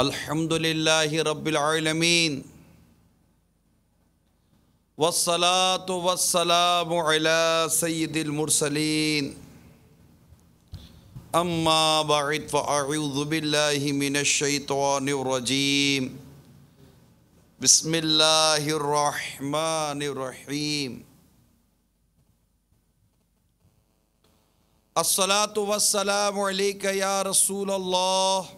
अल्हम्दुलिल्लाहि रब्बिल आलमीन वस्सलातु वस्सलामु अला सय्यिदिल मुरसलीन अम्मा बअद फअऊज़ु बिल्लाहि मिनश शैतानिर रजीम बिस्मिल्लाहिर रहमानिर रहीम अस्सलातु वस्सलामु अलैका या रसूल अल्लाह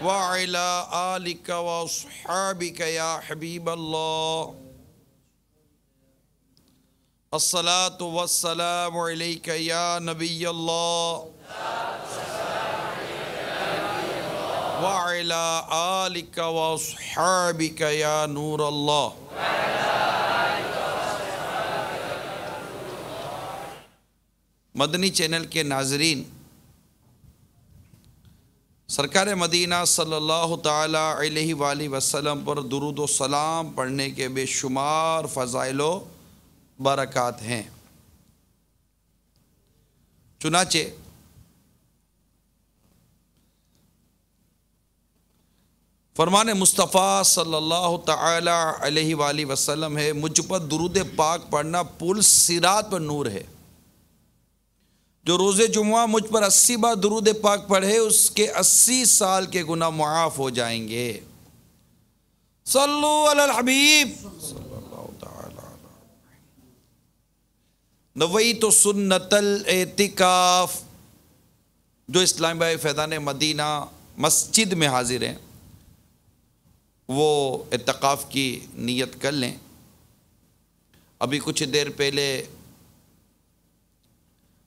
वाला आलिक नूर मदनी चैनल के नाजरीन सरकार मदीना सल्लल्लाहु अलैहि वाली वसल्लम पर दरुद सलाम पढ़ने के बेशुमार फ़ज़ाइलो बरक़ात हैं चुनाचे फरमान मुस्तफ़ा सल्लल्लाहु अलैहि वाली वसल्लम है मुझ पर दुरुद पाक पढ़ना पुल सिरात पर नूर है जो रोज़ जुम्मा मुझ पर अस्सी बार दरूद पाक पढ़े उसके अस्सी साल के गुना मुआफ़ हो जाएंगे सल्लु हबीब नवई तो सुन्नतल एतिकाफ जो इस्लाम भाई फैदान मदीना मस्जिद में हाजिर हैं वो एतकाफ़ की नीयत कर लें अभी कुछ देर पहले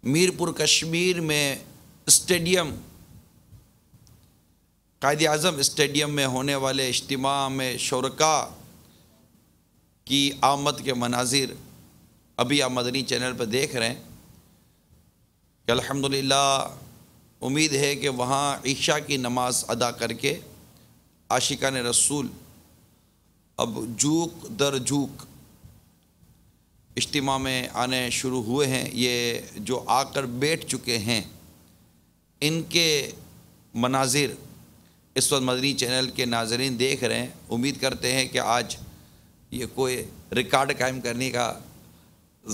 मीरपुर कश्मीर में स्टेडियम कायद अज़म स्टेडियम में होने वाले इज्तम में शरका की आमद के मनाजिर अभी आप मदनी चैनल पर देख रहे हैं कि अलहमदिल्ला उम्मीद है कि वहाँ ईशा की नमाज अदा करके आशिका ने रसूल अब जूक दर जूक इज्तम में आने शुरू हुए हैं ये जो आकर बैठ चुके हैं इनके मनाजिर इस वक्त मदनी चैनल के नाजरन देख रहे हैं उम्मीद करते हैं कि आज ये कोई रिकॉर्ड कायम करने का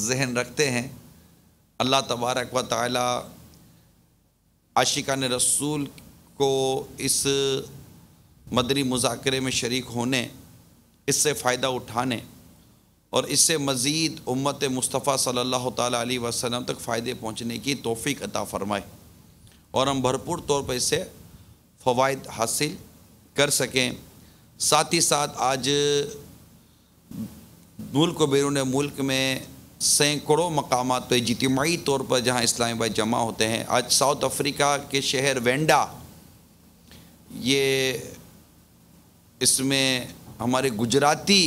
जहन रखते हैं अल्लाह तबारक व ताली आशिका ने रसूल को इस मदनी मुजाकरे में शरीक होने इससे फ़ायदा उठाने और इससे मज़ीद उम्मत मुस्तफ़ा सल्लल्लाहु अलैहि वसल्लम तक फ़ायदे पहुँचने की तोफ़ी अता फ़रमाए और हम भरपूर तौर पर इससे फ़वाद हासिल कर सकें साथ ही साथ आज मुल्क बैरून मुल्क में सैकड़ों मकाम तो इजतमाही तौर पर जहाँ इस्लामी भाई जमा होते हैं आज साउथ अफ्रीका के शहर वेंडा ये इसमें हमारे गुजराती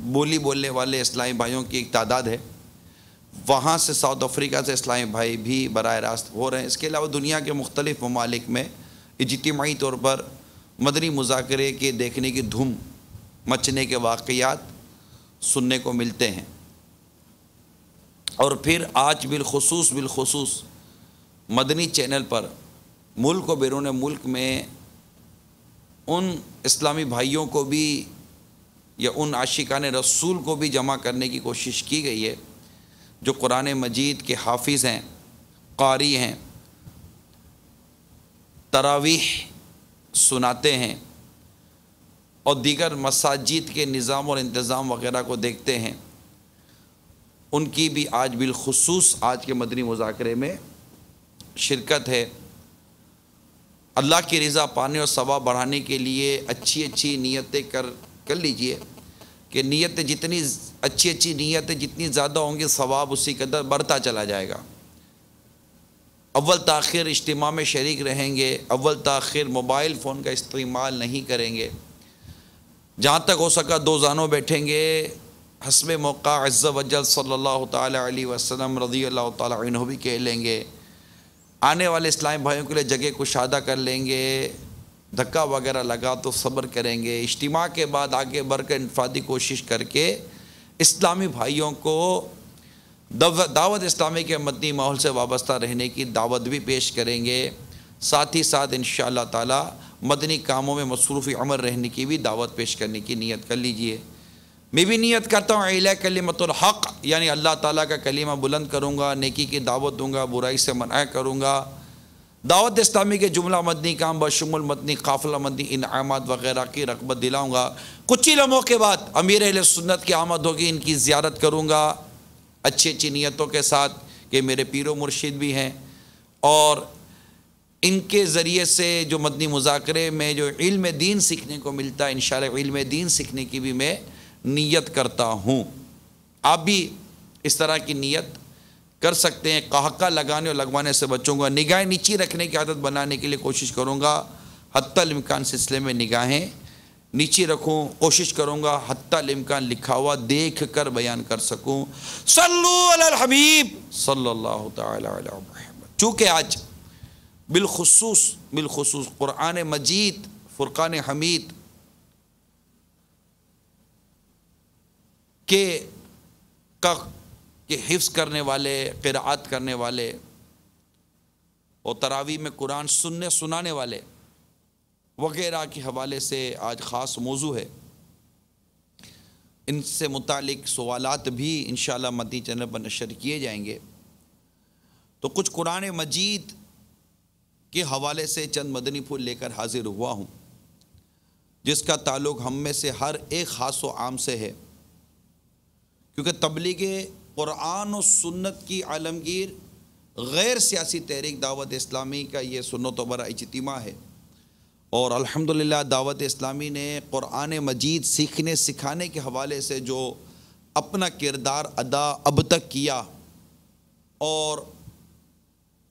बोली बोलने वाले इस्लामी भाइयों की एक तादाद है वहाँ से साउथ अफ्रीका से इस्लामी भाई भी बर रास्त हो रहे हैं इसके अलावा दुनिया के मुख्तलिफ ममालिक में इजतमाही तौर पर मदनी मुजाकरे के देखने की धुम मचने के वाक़ात सुनने को मिलते हैं और फिर आज बिलखसूस बिलखसूस मदनी चैनल पर मुल्क व बैरून मुल्क में उन इस्लामी भाइयों को भी या उन आशिकान रसूल को भी जमा करने की कोशिश की गई है जो कुरान मजीद के हाफिज़ हैं कारी हैं तरावीह सुनाते हैं और दीगर मसाजिद के निज़ाम और इंतज़ाम वगैरह को देखते हैं उनकी भी आज बिलखसूस आज के मदनी मुजाकरे में शिरकत है अल्लाह की रज़ा पाने और सवा बढ़ाने के लिए अच्छी अच्छी नीयतें कर कर लीजिए कि नीयत जितनी अच्छी अच्छी नीयतें जितनी ज़्यादा होंगी सवाब उसी कदर बढ़ता चला जाएगा अव्वल तखिर इज्तम में शरीक रहेंगे अव्वल तखिर मोबाइल फ़ोन का इस्तेमाल नहीं करेंगे जहाँ तक हो सका दो जानों बैठेंगे हसब मौका अज्ज़ वजल सल्ला तसलम रज़ी अल्लाह तु भी कह लेंगे आने वाले इस्लाम भाइयों के लिए जगह कुशादा कर लेंगे धक्का वगैरह लगा तो सब्र करेंगे इज्तम के बाद आगे बढ़ कर इनफादी कोशिश करके इस्लामी भाइयों को दावत इस्लामी के मदनी माहौल से वाबस्ता रहने की दावत भी पेश करेंगे साथ ही साथ इन ताला मदनी कामों में मसरूफ़ी अमर रहने की भी दावत पेश करने की नीयत कर लीजिए मैं भी नीयत करता हूँ अला कलीमतलहक़ यानी अल्लाह ताला का कलीमा बुलंद करूँगा नेकी की दावत दूँगा बुराई से मना करूँगा दावत इस्लामी के जुमला मदनी काम बशमुल मदनी काफिला मदनी इनामत वगैरह की रकबत दिलाऊँगा कुछ ही लम्हों के बाद अमीर अहल सुन्नत की आमद होगी इनकी ज्यारत करूँगा अच्छी अच्छी नीयतों के साथ कि मेरे पीरो मुर्शिद भी हैं और इनके ज़रिए से जो मदनी मुजाकरे में जो इल्म दीन सीखने को मिलता है इन इल्म दीन सीखने की भी मैं नीयत करता हूँ आप भी इस तरह की नीयत कर सकते हैं कहाका लगाने और लगवाने से बचूंगा निगाहें नीची रखने की आदत बनाने के लिए कोशिश करूँगा हत्यामकान सिलसिले में निगाहें नीचे रखूं कोशिश करूंगा हत्यामकान लिखा हुआ देख कर बयान कर सकूँ सलूबीब हबीब चूँकि आज बिलखसूस बिलखसूस क़ुरान मजीद फ़ुरक़ान हमीद के का कि हिफ्स करने वाले किरात करने वाले और तरावी में कुरान सुनने सुनाने वाले वगैरह के हवाले से आज ख़ास मौजू है इनसे मुतक सवालत भी इन मदी चैनल पर नशर किए जाएंगे तो कुछ कुरान मजीद के हवाले से चंद मदनी फूल लेकर हाजिर हुआ हूँ जिसका ताल्लुक हम में से हर एक खास व आम से है क्योंकि तबलीग क़ुरान और सुन्नत की आलमगीर गैर सियासी तहरीक दावत इस्लामी का ये सुनत बरा इजतमा है और अल्हम्दुलिल्लाह दावत इस्लामी ने क़ुरान मजीद सीखने सिखाने के हवाले से जो अपना किरदार अदा अब तक किया और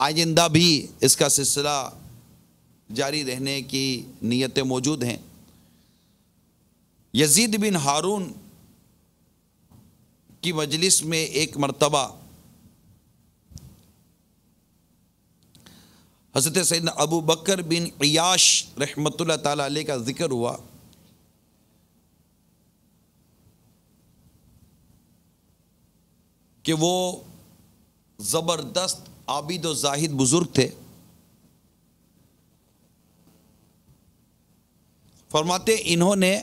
आइंदा भी इसका सिलसिला जारी रहने की नीयतें मौजूद हैं यजीद बिन हारून की मजलिस में एक मरतबा हज़रत सैद अबू बकर बिन याश रहमत ताली का ज़िक्र हुआ कि वो ज़बरदस्त आबिद और जाहिद बुज़ुर्ग थे फरमाते इन्होंने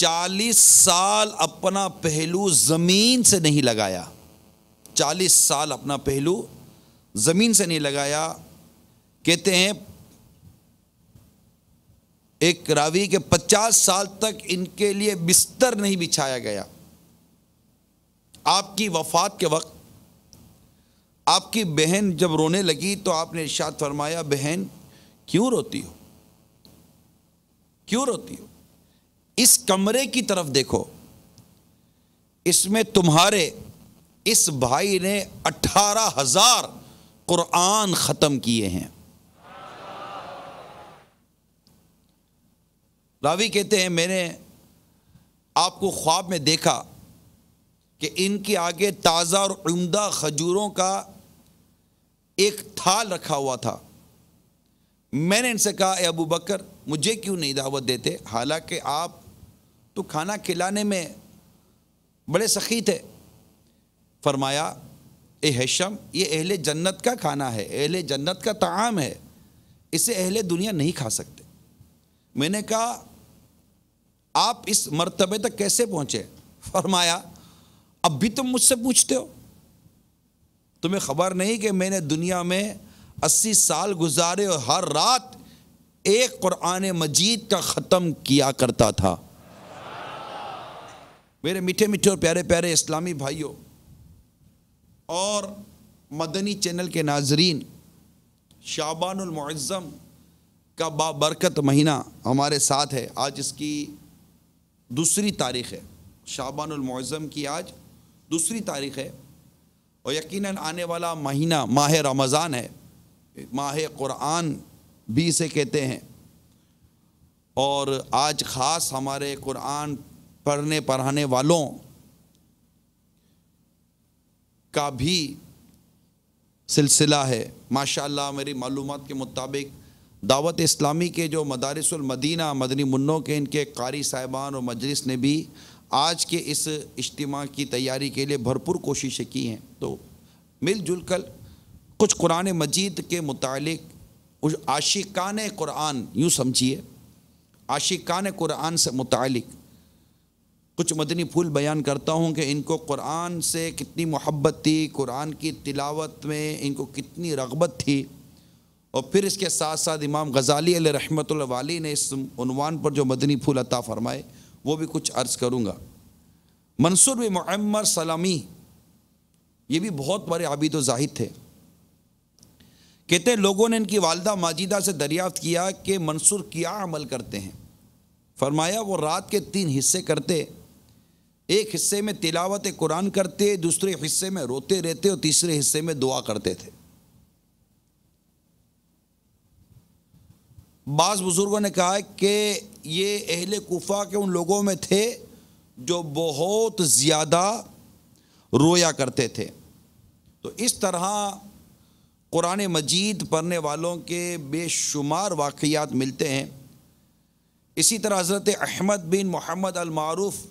चालीस साल अपना पहलू ज़मीन से नहीं लगाया चालीस साल अपना पहलू ज़मीन से नहीं लगाया कहते हैं एक रावी के पचास साल तक इनके लिए बिस्तर नहीं बिछाया गया आपकी वफात के वक्त आपकी बहन जब रोने लगी तो आपने इर्शाद फरमाया बहन क्यों रोती हो क्यों रोती हो इस कमरे की तरफ देखो इसमें तुम्हारे इस भाई ने अठारह हजार कुरान ख़त्म किए हैं रावी कहते हैं मैंने आपको ख्वाब में देखा कि इनके आगे ताज़ा और उमदा खजूरों का एक थाल रखा हुआ था मैंने इनसे कहा अबू बकर मुझे क्यों नहीं दावत देते हालांकि आप तो खाना खिलाने में बड़े सखी थे फरमाया ए हैशम ये अहले जन्नत का खाना है अहले जन्नत का ताम है इसे अहले दुनिया नहीं खा सकते मैंने कहा आप इस मरतबे तक कैसे पहुँचे फरमाया अब भी तुम मुझसे पूछते हो तुम्हें खबर नहीं कि मैंने दुनिया में अस्सी साल गुजारे और हर रात एक कुरान मजीद का ख़त्म किया करता था मेरे मीठे मीठे और प्यारे प्यारे इस्लामी भाइयों और मदनी चैनल के नाजरीन शाबानमज़म का बाबरकत महीना हमारे साथ है आज इसकी दूसरी तारीख़ है शाबानमज़म की आज दूसरी तारीख़ है और यकीनन आने वाला महीना माह रमज़ान है माह क़ुरान भी इसे कहते हैं और आज ख़ास हमारे कुरान पढ़ने पढ़ाने वालों का भी सिलसिला है माशाल्लाह मेरी मालूम के मुताबिक दावत इस्लामी के जो मदारसमदीना मदनी मुन्नों के इनके कारी साहिबान और मजलिस ने भी आज के इस इज्तमा की तैयारी के लिए भरपूर कोशिशें की हैं तो मिलजुल कर कुछ कुरान मजीद के मुतालिक आशिकान कुरान यूँ समझिए आशिकान कुरान से मुतालिक कुछ मदनी फूल बयान करता हूँ कि इनको कुरान से कितनी मोहब्बत थी कुरान की तिलावत में इनको कितनी रगबत थी और फिर इसके साथ साथ इमाम गज़ाली रहमत वाली ने इस इसवान पर जो मदनी फूल अता फ़रमाए वो भी कुछ अर्ज़ करूँगा मंसूर भी मम्मर सलामी ये भी बहुत बड़े आबिद जाहिद थे कहते लोगों ने इनकी वालदा माजिदा से दरियाफ्त किया कि मंसूर क्या अमल करते हैं फरमाया वो रात के तीन हिस्से करते एक हिस्से में तिलावत कुरान करते दूसरे हिस्से में रोते रहते और तीसरे हिस्से में दुआ करते थे बाज़ बुज़ुर्गों ने कहा कि ये अहल कोफा के उन लोगों में थे जो बहुत ज़्यादा रोया करते थे तो इस तरह कुरान मजीद पढ़ने वालों के बेशुमार वाकयात मिलते हैं इसी तरह हज़रत अहमद बिन मोहम्मद अलमारूफ़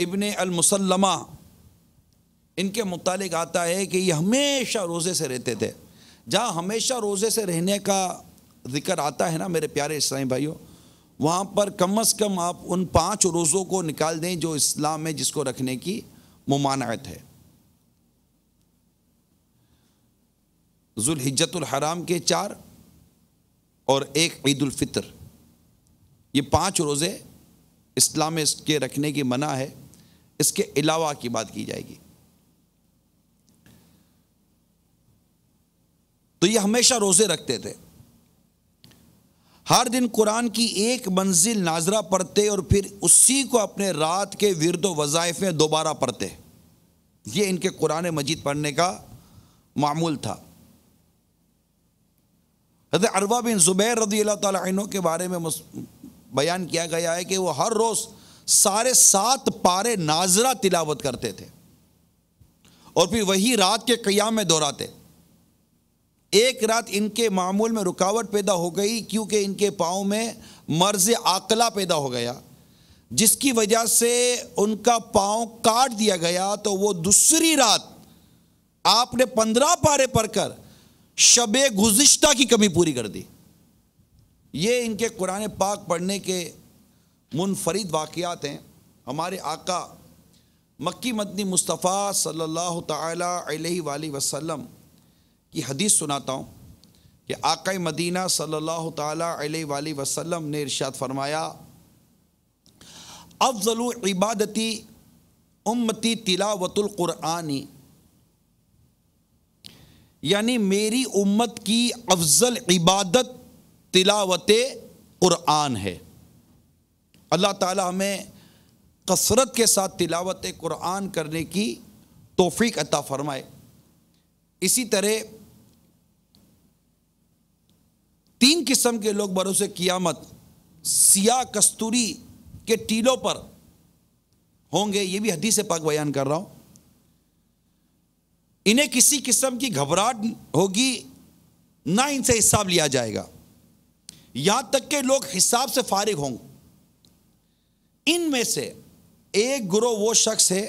इबन अलमसलमा इनके मतलब आता है कि ये हमेशा रोज़े से रहते थे जहाँ हमेशा रोज़े से रहने का ज़िक्र आता है ना मेरे प्यारे इस्लामी भाइयों वहाँ पर कम अज़ कम आप उन पाँच रोज़ों को निकाल दें जो इस्लाम में जिसको रखने की ममानत है हराम के चार और एक ईदालफ़ितर ये पाँच रोज़े इस्लाम इसके रखने की मना है इसके अलावा की बात की जाएगी तो ये हमेशा रोज़े रखते थे हर दिन कुरान की एक मंजिल नाजरा पढ़ते और फिर उसी को अपने रात के विरद वजायफ में दोबारा पढ़ते ये इनके कुरान मजीद पढ़ने का मामूल था अरवा अरबा बिन ज़ुबैर रजी अल्लाह तु के बारे में बयान किया गया है कि वो हर रोज़ सारे सात पारे नाजरा तिलावत करते थे और फिर वही रात के कयाम में दोहराते एक रात इनके मामूल में रुकावट पैदा हो गई क्योंकि इनके पाँव में मर्ज आकला पैदा हो गया जिसकी वजह से उनका पाँव काट दिया गया तो वो दूसरी रात आपने पंद्रह पारे पढ़कर शब गुजश्ता की कमी पूरी कर दी ये इनके कुरान पाक पढ़ने के मुनफरद वाक़ात हैं हमारे आका मक्की मदनी मुस्तफ़ा सल्लल्लाहु अलैहि वाली वसल्लम की हदीस सुनाता हूँ कि आका मदीना सल्लल्लाहु अलैहि वाली वसल्लम ने इरशाद फरमाया अफजल इबादती उम्मती तिलावतुल क़ुरानी यानी मेरी उम्मत की अफजल इबादत तिलावत क़ुरान है अल्लाह ताला हमें कसरत के साथ तिलावत कुरान करने की तोफ़ीक अता फ़रमाए इसी तरह तीन किस्म के लोग भरोसे क़ियामत सिया कस्तूरी के टीलों पर होंगे ये भी हदीस पाक बयान कर रहा हूँ इन्हें किसी किस्म की घबराहट होगी ना इनसे हिसाब लिया जाएगा यहाँ तक के लोग हिसाब से फारिग होंगे इनमें से एक गुरु वो शख्स है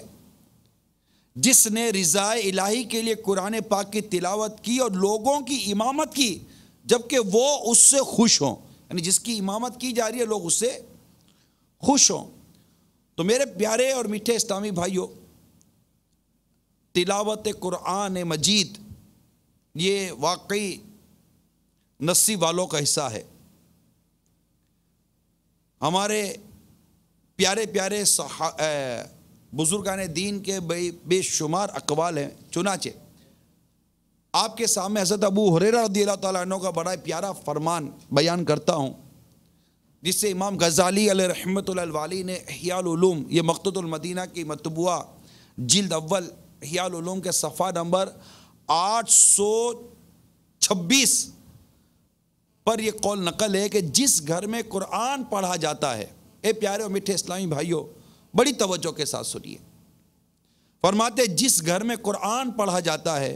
जिसने रिजाए इलाही के लिए कुरान पाक की तिलावत की और लोगों की इमामत की जबकि वो उससे खुश हों यानी जिसकी इमामत की जा रही है लोग उससे खुश हों तो मेरे प्यारे और मीठे इस्लामी भाइयों तिलावत कुरान मजीद ये वाकई नस्सी वालों का हिस्सा है हमारे प्यारे प्यारे बुजुर्गान दीन के बे बेशुमार अकवाल हैं चुनाचे आपके सामने हजरत अबू हुरेरा रदी का बड़ा प्यारा फरमान बयान करता हूँ जिससे इमाम गजाली रहमतवाली ने हियालूम ये मकतुलमदीना की मतबुआ जिल्द अव्वल हियालूम के सफ़ा नंबर आठ सौ छब्बीस पर यह कौल नकल है कि जिस घर में कुरान पढ़ा जाता है ए प्यारे और मीठे इस्लामी भाइयों बड़ी तवज्जो के साथ सुनिए फरमाते जिस घर में कुरान पढ़ा जाता है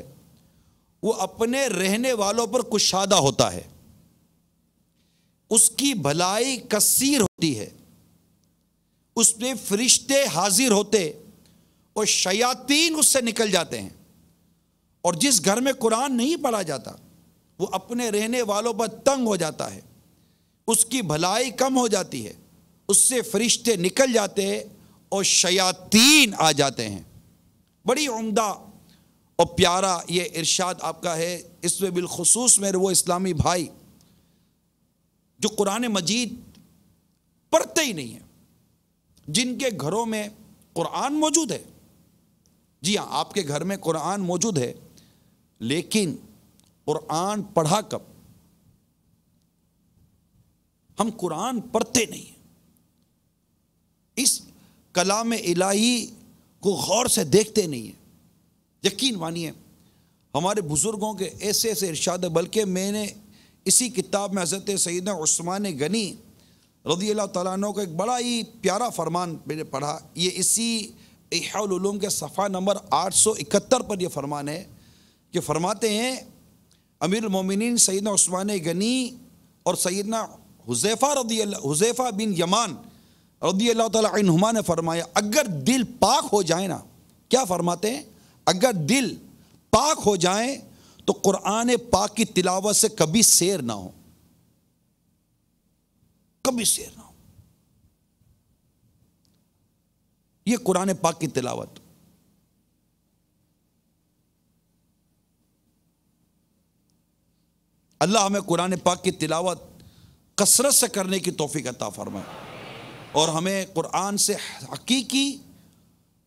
वो अपने रहने वालों पर कुशादा होता है उसकी भलाई कसीर होती है उसमें फरिश्ते हाजिर होते और शयातीन उससे निकल जाते हैं और जिस घर में कुरान नहीं पढ़ा जाता वो अपने रहने वालों पर तंग हो जाता है उसकी भलाई कम हो जाती है उससे फरिश्ते निकल जाते और शयातीन आ जाते हैं बड़ी उम्दा और प्यारा ये इरशाद आपका है इसमें बिलखसूस मेरे वो इस्लामी भाई जो कुरान मजीद पढ़ते ही नहीं हैं जिनके घरों में कुरान मौजूद है जी हाँ आपके घर में कुरान मौजूद है लेकिन कुरान पढ़ा कब हम कुरान पढ़ते नहीं इस कलाम इलाही को गौर से देखते नहीं हैं यकीन मानिए हमारे बुज़ुर्गों के ऐसे ऐसे इर्शाद बल्कि मैंने इसी किताब में हज़रत सैद स्मान गनी रदी अल्लाह तु का एक बड़ा ही प्यारा फरमान मैंने पढ़ा ये इसी इहालूम के सफ़ा नंबर आठ सौ इकहत्तर पर यह फरमान है कि फरमाते हैं अमीर मोमिन सैदना उस्मान गनी और सैदना हुजैफ़ा रजी हुजैफ़ा बिन यमान रदी अल्लाह तुमा ने फरमाया अगर दिल पाक हो जाए ना क्या फरमाते हैं अगर दिल पाक हो जाए तो कुरान पाक की तिलावत से कभी शेर ना हो कभी शेर ना हो यह कुरान पाक की तिलावत अल्लाह हमें कुरान पाक की तिलावत कसरत से करने की तोफ़ी अता फरमाए और हमें कुरान से हकीकी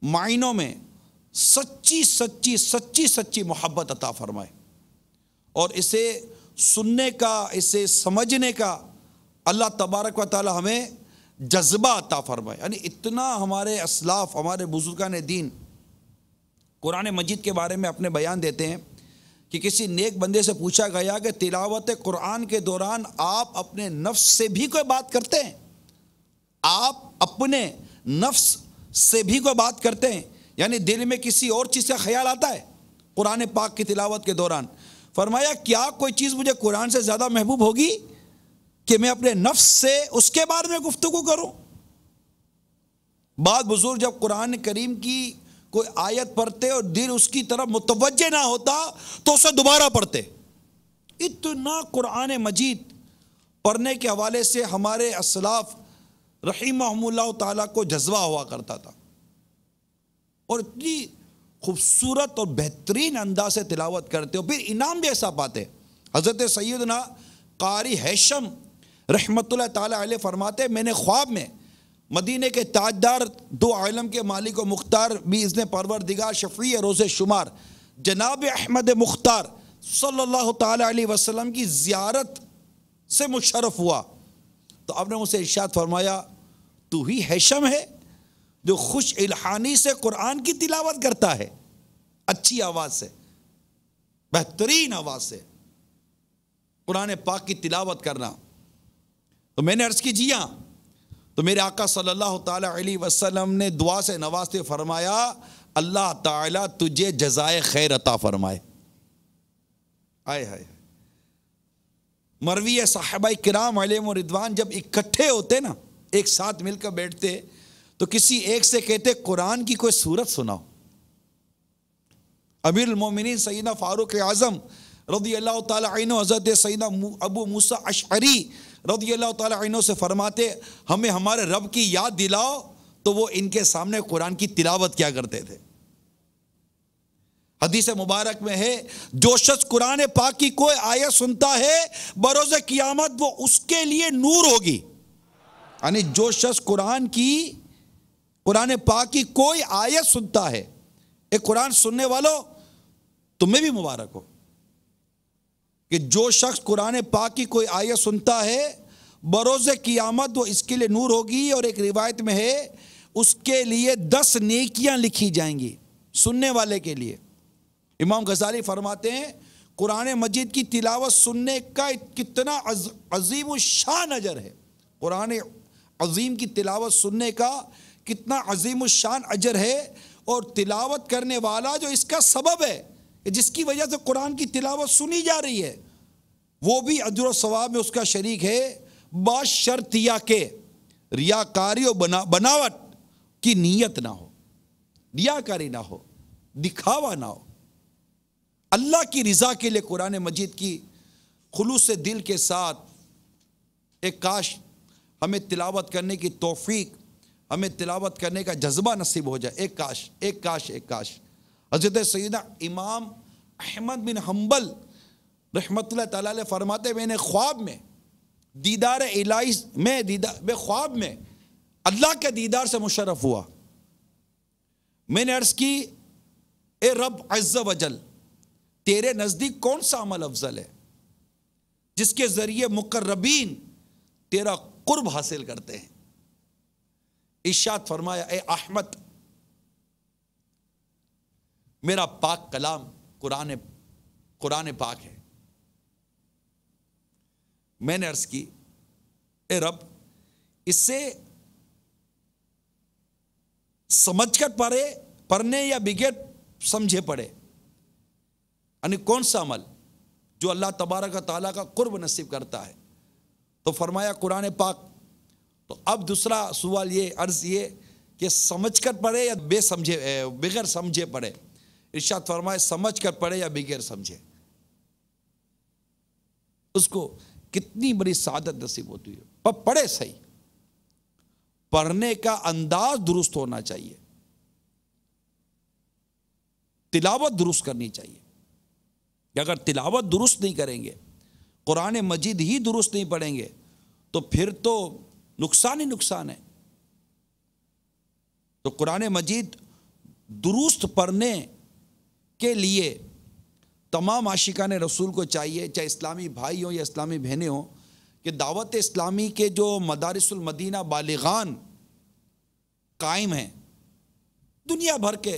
मायनों में सच्ची सच्ची सच्ची सच्ची मोहब्बत अता फरमाए और इसे सुनने का इसे समझने का अल्लाह तबारक व ताली हमें जज्बा अता फरमाए यानी इतना हमारे असलाफ हमारे बुजुर्गान दीन कुरान मजिद के बारे में अपने बयान देते हैं कि किसी नेक बंदे से पूछा गया कि तिलावत कुरान के दौरान आप अपने नफ्स से भी कोई बात करते हैं आप अपने नफ्स से भी कोई बात करते हैं यानी दिल में किसी और चीज़ का ख्याल आता है कुरान पाक की तिलावत के दौरान फरमाया क्या कोई चीज़ मुझे कुरान से ज़्यादा महबूब होगी कि मैं अपने नफ्स से उसके बारे में गुफ्तु करूं बाद बुजुर्ग जब कुरान करीम की कोई आयत पढ़ते और दिल उसकी तरफ मुतवजह ना होता तो उसे दोबारा पढ़ते इतना कुरान मजीद पढ़ने के हवाले से हमारे असलाफ़ रही ताला को जज्बा हुआ करता था और इतनी खूबसूरत और बेहतरीन अंदाज से तिलावत करते हो फिर इनाम भी ऐसा पाते हज़रत सैदना कारी हैशम रहमत ताली फरमाते मैंने ख्वाब में मदीने के ताजदार दो आलम के मालिक और मुख्तार भी इसने परवर दिगार शफी रोज़ शुमार जनाब अहमद मुख्तार सल्लल्लाहु अलैहि वसल्लम की ज़ियारत से मुशरफ हुआ तो आपने मुझसे इर्शाद फरमाया तू ही हैशम है जो खुश इल्हानी से कुरान की तिलावत करता है अच्छी आवाज से बेहतरीन आवाज से कुरान पाक की तिलावत करना तो मैंने अर्ज की जिया हाँ, तो मेरे आका सल्लल्लाहु अलैहि वसल्लम ने दुआ से नवाजते फरमाया अल्लाह ताला तुझे जजाय खैर अता फरमाए आए हाय मरवी साहबा कराम अलम रिदवान जब इकट्ठे होते ना एक साथ मिलकर बैठते तो किसी एक से कहते कुरान की कोई सूरत सुनाओ अमीर मोमिन सईना फारूक आज़म रदी अल्लाह तैन हज़रत सईना अबू मूसा अशरी रदी अल्लाह तैन से फरमाते हमें हमारे रब की याद दिलाओ तो वो इनके सामने कुरान की तिलावत क्या करते थे हदीस मुबारक में है जो शख्स कुरान पाक की कोई आयत सुनता है बरोज़ क़ियामत वो उसके लिए नूर होगी यानी जो शख्स कुरान की कुरान पाक की कोई आयत सुनता है एक कुरान सुनने वालों तुम्हें भी मुबारक हो कि जो शख्स कुरान पाक की कोई आयत सुनता है बरोज़ क़ियामत वो इसके लिए नूर होगी और एक रिवायत में है उसके लिए दस नेकियां लिखी जाएंगी सुनने वाले के लिए इमाम गजाली फरमाते हैं कुरान मजीद की तिलावत सुनने का कितना अजीम शान नजर है कुरान अजीम की तिलावत सुनने का कितना अजीम शान अजर है और तिलावत करने वाला जो इसका सबब है जिसकी वजह से कुरान की तिलावत सुनी जा रही है वो भी अजर स्वाब में उसका शरीक है बाशर्तिया के रियाकारी और बना बनावट की नीयत ना हो रियाकारी ना हो दिखावा ना हो अल्लाह की रज़ा के लिए कुरान मजीद की खुलूस दिल के साथ एक काश हमें तिलावत करने की तोफ़ी हमें तिलावत करने का जज्बा नसीब हो जाए एक काश एक काश एक काश हजरत सैदा इमाम अहमद बिन हम्बल रहमत तरमाते मैंने ख्वाब में दीदार इलाई में दीदार बे ख्वाब में अल्लाह के दीदार से मुशरफ हुआ मैंने अर्ज़ की ए रब अज वजल तेरे नज़दीक कौन सा अमल अफजल है जिसके ज़रिए मुकर्रबीन तेरा कुर्ब हासिल करते हैं इशात फरमाया ए अहमद मेरा पाक कलाम कुरान कुरान पाक है मैंने अर्ज की ए रब इससे समझ कर पढ़े पढ़ने या बिगेट समझे पड़े यानी कौन सा अमल जो अल्लाह तबारक ताला का कुर्ब नसीब करता है तो फरमाया कुरान पाक तो अब दूसरा सवाल ये अर्ज ये कि समझ कर पढ़े या बेसमझे बगैर समझे पढ़े इर्शाद फरमाए समझ कर पढ़े या बगैर समझे उसको कितनी बड़ी सादत नसीब होती है पर पढ़े सही पढ़ने का अंदाज दुरुस्त होना चाहिए तिलावत दुरुस्त करनी चाहिए अगर तिलावत दुरुस्त नहीं करेंगे कुरान मजीद ही दुरुस्त नहीं पढ़ेंगे तो फिर तो नुकसान ही नुकसान है तो कुरान मजीद दुरुस्त पढ़ने के लिए तमाम आशिका ने रसूल को चाहिए चाहे इस्लामी भाई हों या इस्लामी बहनें हों कि दावत इस्लामी के जो मदारसमदीना बालिगान कायम हैं दुनिया भर के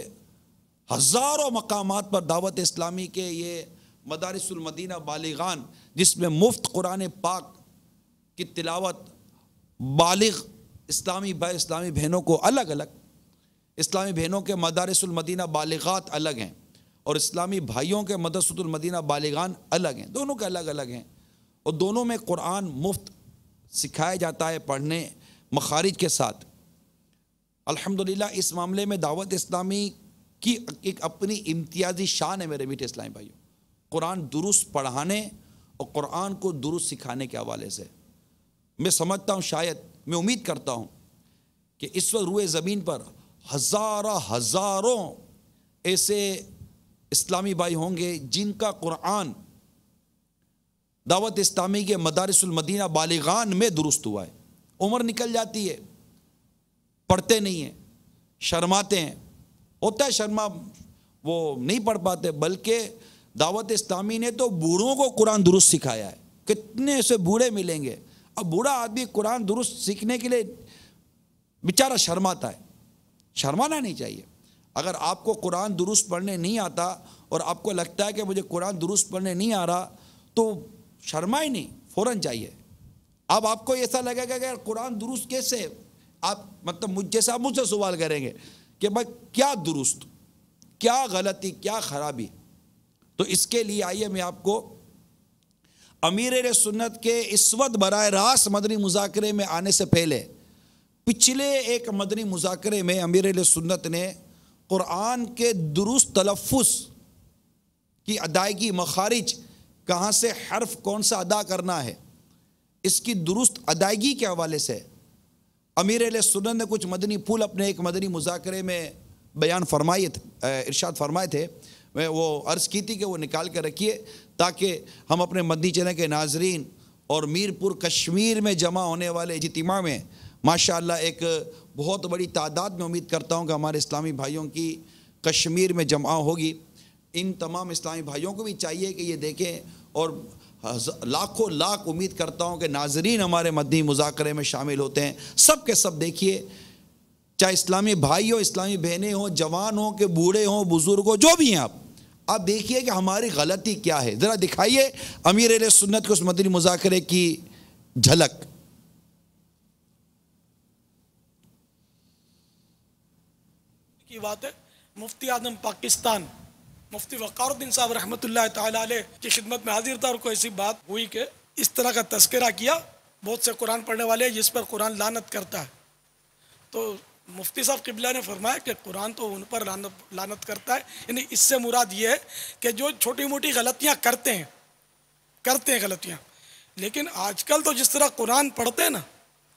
हज़ारों मकामात पर दावत इस्लामी के ये मदारसलमदीना बालिगान जिसमें मुफ्त कुरान पाक की तिलावत बालिग इस्लामी ब इस्लामी बहनों को अलग अलग इस्लामी बहनों के मदारसमदीना बालिगात अलग हैं और इस्लामी भाइयों के मदरसमदीना बालिगान अलग हैं दोनों के अलग अलग हैं और दोनों में कुरान मुफ्त सिखाया जाता है पढ़ने मखारिज के साथ अल्हम्दुलिल्लाह इस मामले में दावत इस्लामी की एक अपनी इम्तियाजी शान है मेरे मीठे इस्लामी भाइयों कुरान दुरुस्त पढ़ाने और कुरान को दुरुस्त सिखाने के हवाले से मैं समझता हूँ शायद मैं उम्मीद करता हूँ कि इस वक्त रुए ज़मीन पर हज़ारों हज़ारों ऐसे इस्लामी भाई होंगे जिनका कुरान दावत इस्लामी के मदारसमदीना बालिगान में दुरुस्त हुआ है उम्र निकल जाती है पढ़ते नहीं हैं शर्माते हैं होता है शर्मा वो नहीं पढ़ पाते बल्कि दावत इस्लामी ने तो बूढ़ों को कुरान दुरुस्त सिखाया है कितने से बूढ़े मिलेंगे अब बूढ़ा आदमी कुरान दुरुस्त सीखने के लिए बेचारा शर्माता है शर्माना नहीं चाहिए अगर आपको कुरान दुरुस्त पढ़ने नहीं आता और आपको लगता है कि मुझे कुरान दुरुस्त पढ़ने नहीं आ रहा तो शर्मा ही नहीं फ़ौर चाहिए अब आपको ऐसा लगेगा कि यार कुरान दुरुस्त कैसे आप मतलब मुझ जैसे आप मुझसे सवाल करेंगे कि भाई क्या दुरुस्त क्या गलती क्या खराबी तो इसके लिए आइए मैं आपको अमीर सुन्नत के इस वक्त बर रास मदनी मुजाकरे में आने से पहले पिछले एक मदनी मुजाकरे में अमीर सुन्नत ने क़ुरान के दुरुस्त तलफ़ की अदायगी मखारिज कहाँ से हर्फ कौन सा अदा करना है इसकी दुरुस्त अदायगी के हवाले से अमीर सुन्नत ने कुछ मदनी पुल अपने एक मदनी मुजाकरे में बयान फरमाए थे इरशाद फरमाए थे मैं वो अर्ज़ की थी कि वो निकाल कर रखिए ताकि हम अपने मदनी चले के नाजरीन और मीरपुर कश्मीर में जमा होने वाले इजतमा में माशा एक बहुत बड़ी तादाद में उम्मीद करता हूँ कि हमारे इस्लामी भाइयों की कश्मीर में जमा होगी इन तमाम इस्लामी भाइयों को भी चाहिए कि ये देखें और लाखों लाख उम्मीद करता हूँ कि नाजरीन हमारे मदनी मुजाकरे में शामिल होते हैं सब के सब देखिए चाहे इस्लामी भाई हो इस्लामी बहनें हों जवान हों के बूढ़े हों बुज़ुर्ग हो जो भी हैं आप आप देखिए कि हमारी गलती क्या है ज़रा दिखाइए अमीर सुन्नत को उस मदनी मुजाकरे की झलक की बात है मुफ्ती आदम पाकिस्तान मुफ्ती वक़ारुद्दीन साहब रहमत की खिदमत में हाजिर था और कोई ऐसी बात हुई कि इस तरह का तस्करा किया बहुत से कुरान पढ़ने वाले जिस पर कुरान लानत करता है तो मुफ्ती साहब किबला ने फरमाया कि कुरान तो उन पर लानत, लानत करता है यानी इससे मुराद ये है कि जो छोटी मोटी गलतियाँ करते हैं करते हैं गलतियाँ लेकिन आजकल तो जिस तरह कुरान पढ़ते हैं ना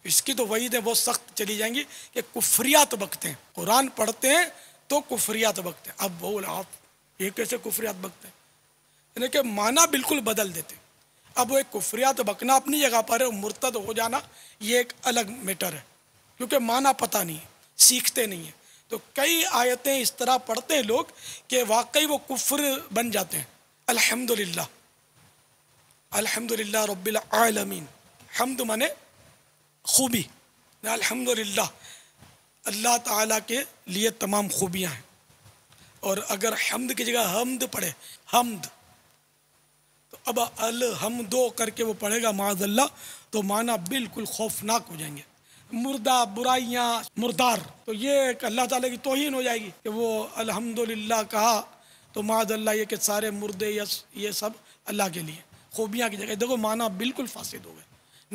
इसकी तो वहीदें बहुत सख्त चली जाएंगी कि कुफरियात बकते हैं कुरान पढ़ते हैं तो कुफरियात बकते हैं अब बोल आप ये कैसे कुफरियात बकते हैं यानी कि माना बिल्कुल बदल देते हैं अब वो एक कुफरियात बकना अपनी जगह पर है मुर्तद हो जाना ये एक अलग मैटर है क्योंकि माना पता नहीं है सीखते नहीं हैं तो कई आयतें इस तरह पढ़ते हैं लोग कि वाकई वो कुफ्र बन जाते हैं अल्हम्दुलिल्लाह अल्हम्दुलिल्लाह रब्बिल आलमीन हमद माने खूबी अल्हम्दुलिल्लाह अल्लाह ताला के लिए तमाम खूबियां हैं और अगर हमद की जगह हमद पढ़े हमद तो अब अलहमदो करके वो पढ़ेगा माजल्ला तो माना बिल्कुल खौफनाक हो जाएंगे मुर्दा बुराइयाँ मुर्दार तो ये एक अल्लाह ताला की तोहन हो जाएगी कि वो अल्हम्दुलिल्लाह कहा तो माजल्ला ये कि सारे मुर्दे ये सब अल्लाह के लिए खूबियाँ की जगह देखो माना बिल्कुल फासिद हो गए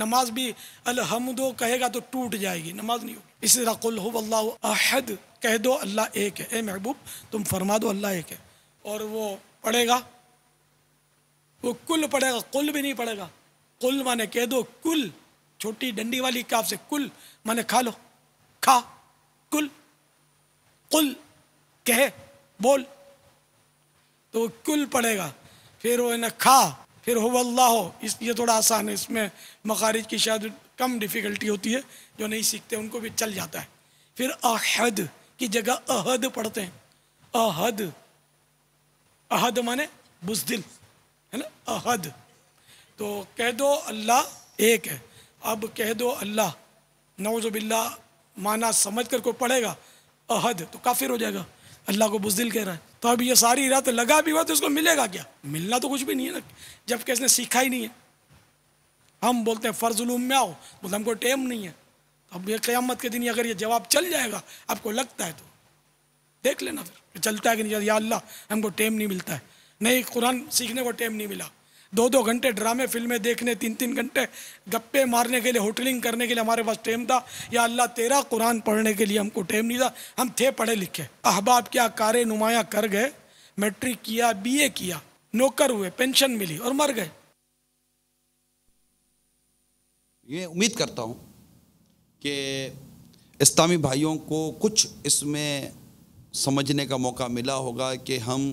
नमाज भी अलहमदो कहेगा तो टूट जाएगी नमाज नहीं होगी इसी तरह कुल अहद कह दो अल्लाह एक है ए महबूब तुम फरमा दो अल्लाह एक है और वो पढ़ेगा वो कुल पढ़ेगा कुल भी नहीं पढ़ेगा कुल माने कह दो कुल छोटी डंडी वाली काफ से कुल माने खा लो खा कुल कुल कहे बोल तो कुल पड़ेगा फिर वो है ना खा फिर हो वल्ला हो इसलिए थोड़ा आसान है इसमें मखारिज की शायद कम डिफ़िकल्टी होती है जो नहीं सीखते उनको भी चल जाता है फिर अहद की जगह अहद पढ़ते हैं अहद अहद माने बुजदिल है ना अहद तो कह दो अल्लाह एक है अब कह दो अल्लाह नवजुबिल्ला माना समझ कर कोई पढ़ेगा अहद तो काफिर हो जाएगा अल्लाह को बुजदिल कह रहा है तो अब ये सारी रात लगा भी हुआ तो उसको मिलेगा क्या मिलना तो कुछ भी नहीं है ना जबकि इसने सीखा ही नहीं है हम बोलते हैं फ़र्ज उलूम में आओ बोलते हमको टेम नहीं है तो अब ये क़्यामत के दिन अगर ये जवाब चल जाएगा आपको लगता है तो देख लेना फिर चलता है कि नहीं या अल्लाह हमको टेम नहीं मिलता है नहीं कुरान सीखने को टेम नहीं मिला दो दो घंटे ड्रामे फिल्में देखने तीन तीन घंटे गप्पे मारने के लिए होटलिंग करने के लिए हमारे पास टाइम था या अल्लाह तेरा कुरान पढ़ने के लिए हमको टाइम नहीं था हम थे पढ़े लिखे अहबाब क्या कार्य नुमाया कर गए मैट्रिक किया बीए किया नौकर हुए पेंशन मिली और मर गए ये उम्मीद करता हूँ कि इस्लामी भाइयों को कुछ इसमें समझने का मौका मिला होगा कि हम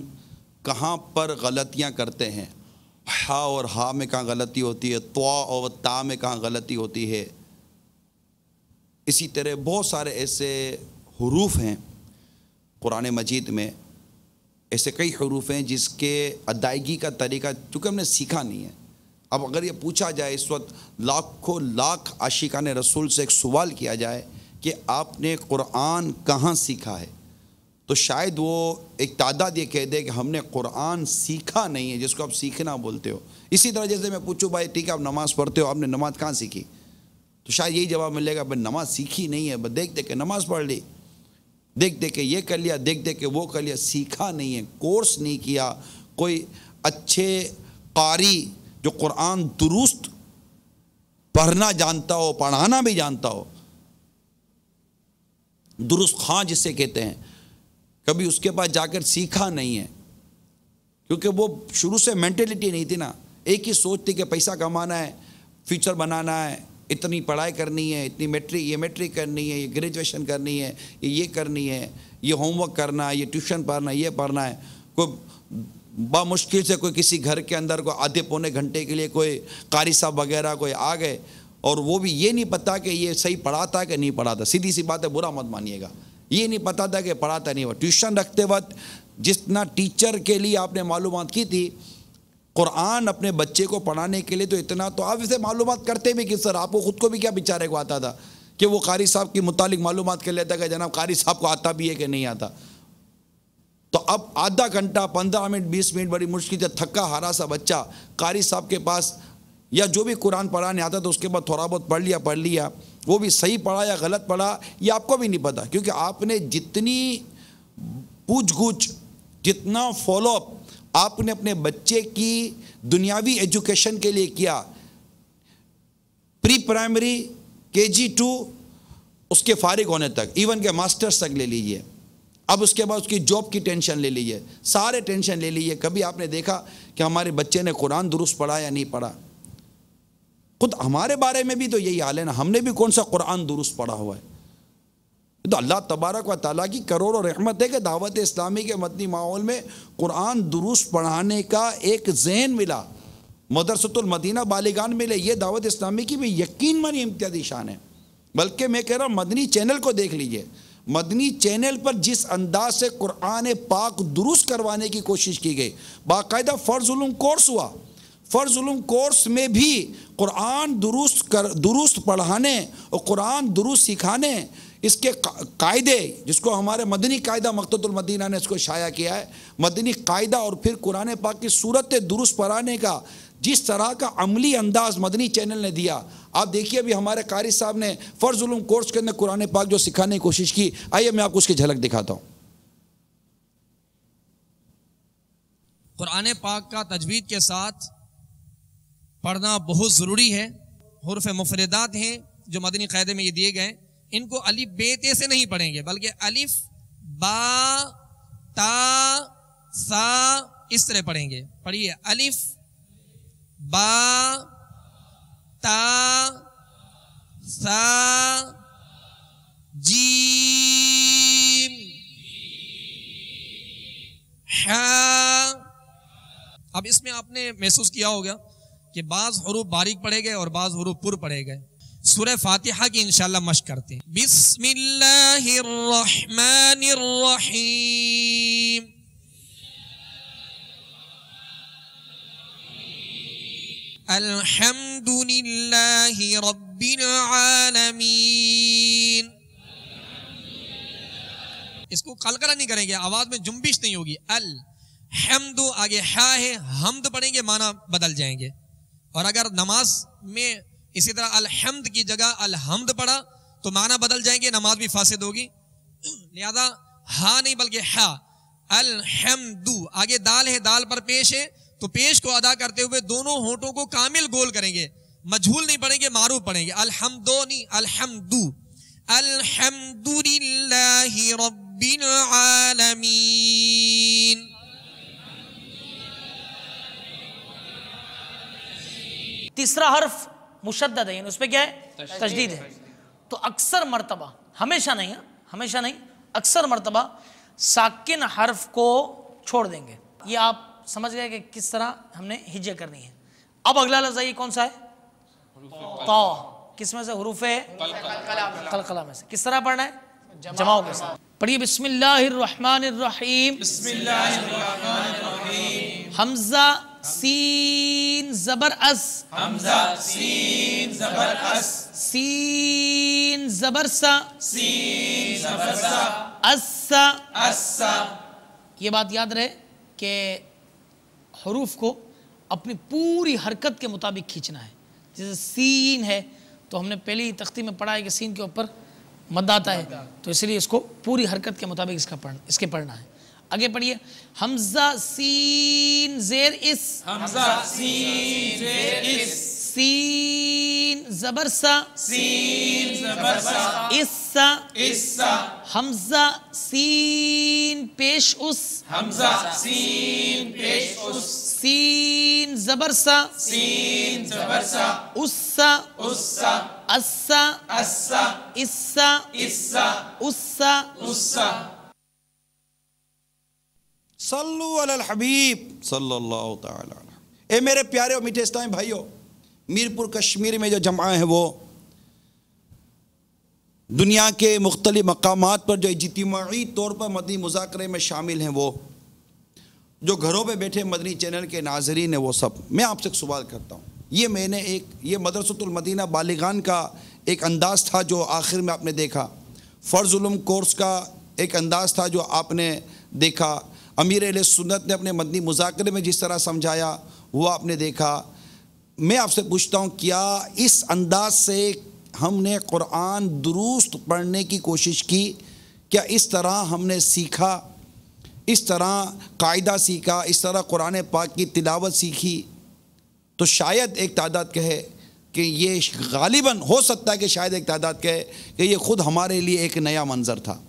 कहाँ पर गलतियाँ करते हैं हा और हा में कहाँ गलती होती है त्वा और ता में कहाँ गलती होती है इसी तरह बहुत सारे ऐसे हरूफ हैं कुरान मजीद में ऐसे कई हरूफ हैं जिसके अदायगी का तरीका चूँकि हमने सीखा नहीं है अब अगर ये पूछा जाए इस वक्त लाखों लाख आशिका ने रसूल से एक सवाल किया जाए कि आपने कुरान कहाँ सीखा है तो शायद वो एक तादाद ये कह दे कि हमने कुरान सीखा नहीं है जिसको आप सीखना बोलते हो इसी तरह जैसे मैं पूछूं भाई ठीक है आप नमाज़ पढ़ते हो आपने नमाज़ कहाँ सीखी तो शायद यही जवाब मिलेगा भाई नमाज़ सीखी नहीं है बस देख देख के नमाज़ पढ़ ली देख देख के ये कर लिया देख देख के वो कर लिया सीखा नहीं है कोर्स नहीं किया कोई अच्छे कारी जो कुरान दुरुस्त पढ़ना जानता हो पढ़ाना भी जानता हो दुरुस्त खां जिसे कहते हैं कभी उसके पास जाकर सीखा नहीं है क्योंकि वो शुरू से मेंटेलिटी नहीं थी ना एक ही सोच थी कि पैसा कमाना है फ्यूचर बनाना है इतनी पढ़ाई करनी है इतनी मेट्रिक ये मेट्रिक करनी है ये ग्रेजुएशन करनी है ये ये करनी है ये होमवर्क करना है ये ट्यूशन पढ़ना है ये पढ़ना है कोई बामुश्किल से कोई किसी घर के अंदर कोई आधे पौने घंटे के लिए कोई कारी साहब वगैरह कोई आ गए और वो भी ये नहीं पता कि ये सही पढ़ाता है कि नहीं पढ़ाता सीधी सी बात है बुरा मत मानिएगा ये नहीं पता था कि पढ़ाता नहीं हुआ ट्यूशन रखते वक्त जितना टीचर के लिए आपने मालूम की थी कुरान अपने बच्चे को पढ़ाने के लिए तो इतना तो आप इसे मालूम करते भी कि सर आपको ख़ुद को भी क्या बेचारे को आता था कि वो कारी साहब के मुतालिक मालूम कर लेता कि जनाब कारी साहब को आता भी है कि नहीं आता तो अब आधा घंटा पंद्रह मिनट बीस मिनट बड़ी मुश्किल से थका हारा सा बच्चा कारी साहब के पास या जो भी कुरान पढ़ाने आता तो उसके बाद थोड़ा बहुत पढ़ लिया पढ़ लिया वो भी सही पढ़ा या गलत पढ़ा ये आपको भी नहीं पता क्योंकि आपने जितनी पूछ गुछ जितना फॉलोअप आपने अपने बच्चे की दुनियावी एजुकेशन के लिए किया प्री प्राइमरी के जी टू उसके फारिग होने तक इवन के मास्टर्स तक ले लीजिए अब उसके बाद उसकी जॉब की टेंशन ले लीजिए सारे टेंशन ले लीजिए कभी आपने देखा कि हमारे बच्चे ने कुरान दुरुस्त पढ़ा या नहीं पढ़ा खुद हमारे बारे में भी तो यही हाल है ना हमने भी कौन सा कुरान दुरुस्त पढ़ा हुआ है तो अल्लाह तबारक व ताली की करोड़ों रहमत है कि दावत इस्लामी के मदनी माहौल में कुरान दुरुस्त पढ़ाने का एक जहन मिला मदरसतुलमदीना बालिगान मिले ये दावत इस्लामी की भी यकीन मानी इम्तियाजी शान है बल्कि मैं कह रहा हूँ मदनी चैनल को देख लीजिए मदनी चैनल पर जिस अंदाज से कुरान पाक दुरुस्त करवाने की कोशिश की गई बाकायदा फ़र्जुलूम कोर्स हुआ फ़र्जुलूम कोर्स में भी कुरान दुरुस्त कर दुरुस्त पढ़ाने और कुरान दुरुस्त सिखाने इसके कायदे जिसको हमारे मदनी कायदा मकतुलमदीना ने इसको शाया किया है मदनी कायदा और फिर कुरान पाक की सूरत दुरुस्त पढ़ाने का जिस तरह का अमली अंदाज मदनी चैनल ने दिया आप देखिए अभी हमारे कारी साहब ने फर्ज ओम कोर्स के अंदर कुरान पाक जो सिखाने की कोशिश की आइए मैं आपको उसकी झलक दिखाता हूँ कुरान पाक का तजवीज के साथ पढ़ना बहुत ज़रूरी है हरफ मुफरदात हैं जो मदनी कायदे में ये दिए गए इनको अलिफ बेते से नहीं पढ़ेंगे बल्कि अलिफ बा ता सा इस तरह पढ़ेंगे पढ़िए अलिफ बा ता सा जीम हा अब इसमें आपने महसूस किया होगा कि बाज हरूफ बारीक पढ़े गए और बाज हरूफ पुर पढ़े गए सूर्य फातिहा की इंशाल्लाह मश्क करते हैं बिस्मिल्लाहिर्रहमानिर्रहीम अल्हम्दुलिल्लाहि रब्बिल आलमीन इसको कलकला नहीं करेंगे आवाज में जुम्बिश नहीं होगी अल हमदो आगे हा है हमद पढ़ेंगे माना बदल जाएंगे और अगर नमाज में इसी तरह अलहमद की जगह अलहमद पढ़ा तो माना बदल जाएंगे नमाज भी फासिद होगी लिहाजा हा नहीं बल्कि हा अलहमदू आगे दाल है दाल पर पेश है तो पेश को अदा करते हुए दोनों होठों को कामिल गोल करेंगे मजहूल नहीं पड़ेंगे मारूफ पड़ेंगे अलहमदो नहीं अलहमदू अलहमदुल्लाही रब्बिल आलमीन तीसरा हर्फ मुशद है उस पर क्या है तजदीद है तो अक्सर मरतबा हमेशा नहीं हाँ, हमेशा नहीं अक्सर मरतबा साकिन हर्फ को छोड़ देंगे ये आप समझ गए कि किस तरह हमने हिज्जे करनी है अब अगला लफ्ज ये कौन सा है तो किस में से हरूफ है कलकला में से किस तरह पढ़ना है जमाओ के साथ पढ़िए बिस्मिल्लाहिर्रहमानिर्रहीम बिस्मिल्लाहिर्रहमानिर्रहीम हमजा सीन जबर अस हमजा सीन जबर अस सीन जबर सा सीन जबर सा अस्सा अस्सा ये बात याद रहे कि हरूफ को अपनी पूरी हरकत के मुताबिक खींचना है जैसे सीन है तो हमने पहली तख्ती में पढ़ा है कि सीन के ऊपर मद आता है तो इसलिए इसको पूरी हरकत के मुताबिक इसका पढ़ इसके पढ़ना है आगे पढ़िए हमजा सीन जेर इस हमजा सीन जेर इस सीन जबर सा सीन जबर सा इस सा इस सा हमजा सीन पेश उस हमजा सीन पेश उस सीन जबर सा सीन जबर सा उस सा उस सा अस्सा अस्सा इस्सा इस्सा उस्सा उस्सा सल्लु अल हबीब सल्लल्लाहु ताला ए मेरे प्यारे और मीठे इस्लामी भाइयों मीरपुर कश्मीर में जो जमा है वो दुनिया के मुख्तलि मकाम पर जो इजतमाही तौर पर मदनी मुजाकरे में शामिल हैं वो जो घरों पर बैठे मदनी चैनल के नाजरीन हैं वो सब मैं आपसे एक सवाल करता हूँ ये मैंने एक ये मदरसतुलमदीना बालिगान का एक अंदाज़ था जो आखिर में आपने देखा फ़र्जुलम कोर्स का एक अंदाज़ था जो आपने देखा अमीर अल सुन्नत ने अपने मदनी मुजाकरे में जिस तरह समझाया वो आपने देखा मैं आपसे पूछता हूँ क्या इस अंदाज से हमने क़ुरान दुरुस्त पढ़ने की कोशिश की क्या इस तरह हमने सीखा इस तरह कायदा सीखा इस तरह कुरान पाक की तिलावत सीखी तो शायद एक तादाद कहे कि ये गालिबा हो सकता है कि शायद एक तादाद कहे कि ये ख़ुद हमारे लिए एक नया मंज़र था